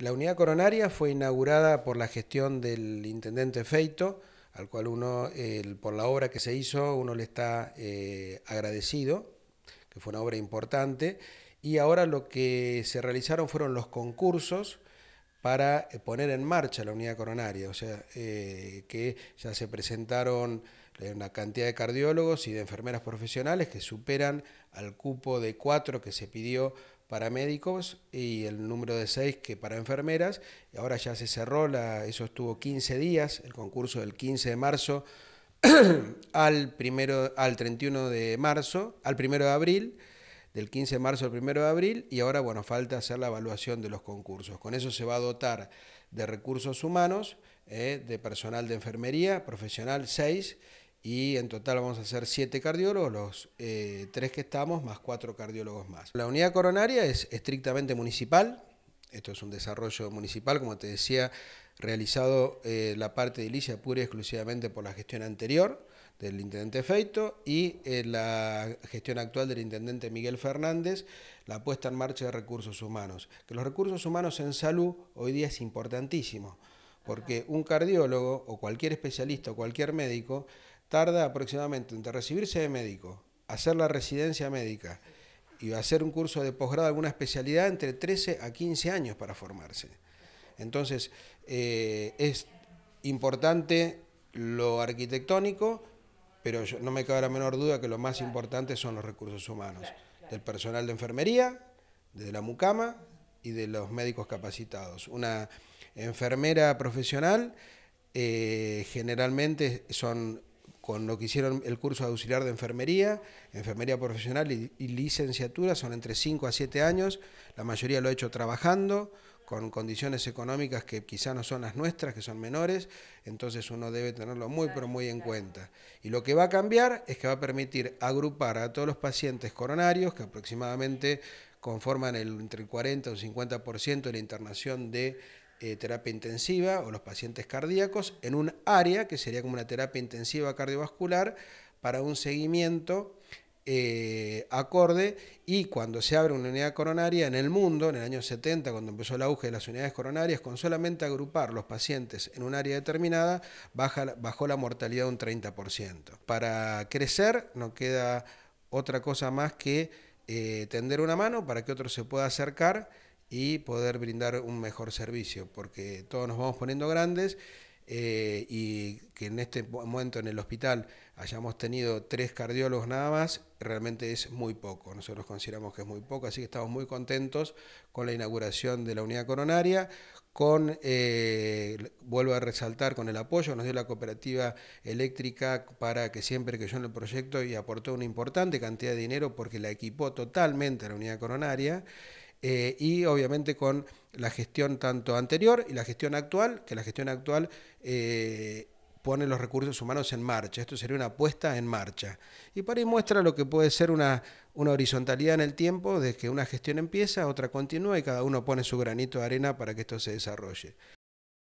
La unidad coronaria fue inaugurada por la gestión del intendente Feito, al cual uno, por la obra que se hizo, uno le está eh, agradecido, que fue una obra importante, y ahora lo que se realizaron fueron los concursos para eh, poner en marcha la unidad coronaria, o sea, eh, que ya se presentaron hay una cantidad de cardiólogos y de enfermeras profesionales que superan al cupo de cuatro que se pidió para médicos y el número de seis que para enfermeras. ahora ya se cerró, eso estuvo 15 días, el concurso del 15 de marzo al, primero, al 31 de marzo, al 1 de abril, del 15 de marzo al 1 de abril, y ahora, bueno, falta hacer la evaluación de los concursos. Con eso se va a dotar de recursos humanos, eh, de personal de enfermería, profesional 6, y en total vamos a hacer siete cardiólogos, los eh, tres que estamos, más cuatro cardiólogos más. La unidad coronaria es estrictamente municipal, esto es un desarrollo municipal, como te decía, realizado eh, la parte de Ilicia pura y exclusivamente por la gestión anterior del intendente Feito y eh, la gestión actual del intendente Miguel Fernández, la puesta en marcha de recursos humanos. Que los recursos humanos en salud hoy día es importantísimo, porque un cardiólogo o cualquier especialista o cualquier médico tarda aproximadamente entre recibirse de médico, hacer la residencia médica y hacer un curso de posgrado, alguna especialidad, entre 13 a 15 años para formarse. Entonces, eh, es importante lo arquitectónico, pero no me cabe la menor duda que lo más importante son los recursos humanos, del personal de enfermería, de la mucama y de los médicos capacitados. Una enfermera profesional eh, generalmente son con lo que hicieron el curso auxiliar de enfermería, enfermería profesional y, licenciatura, son entre 5 a 7 años, la mayoría lo ha hecho trabajando, con condiciones económicas que quizá no son las nuestras, que son menores, entonces uno debe tenerlo muy, pero muy en cuenta. Y lo que va a cambiar es que va a permitir agrupar a todos los pacientes coronarios, que aproximadamente conforman el, entre el 40 o el 50% de la internación de eh, terapia intensiva o los pacientes cardíacos en un área que sería como una terapia intensiva cardiovascular para un seguimiento eh, acorde y cuando se abre una unidad coronaria en el mundo, en el año 70, cuando empezó el auge de las unidades coronarias, con solamente agrupar los pacientes en un área determinada, bajó la mortalidad un 30%. Para crecer no queda otra cosa más que eh, tender una mano para que otro se pueda acercar y poder brindar un mejor servicio, porque todos nos vamos poniendo grandes eh, y que en este momento en el hospital hayamos tenido tres cardiólogos nada más, realmente es muy poco. Nosotros consideramos que es muy poco, así que estamos muy contentos con la inauguración de la unidad coronaria, con, eh, vuelvo a resaltar, con el apoyo que nos dio la cooperativa eléctrica para que siempre que yo en el proyecto y aportó una importante cantidad de dinero porque la equipó totalmente la unidad coronaria. Eh, y obviamente con la gestión tanto anterior y la gestión actual, que la gestión actual eh, pone los recursos humanos en marcha. Esto sería una puesta en marcha. Y para ahí muestra lo que puede ser una, una horizontalidad en el tiempo, de que una gestión empieza, otra continúa y cada uno pone su granito de arena para que esto se desarrolle.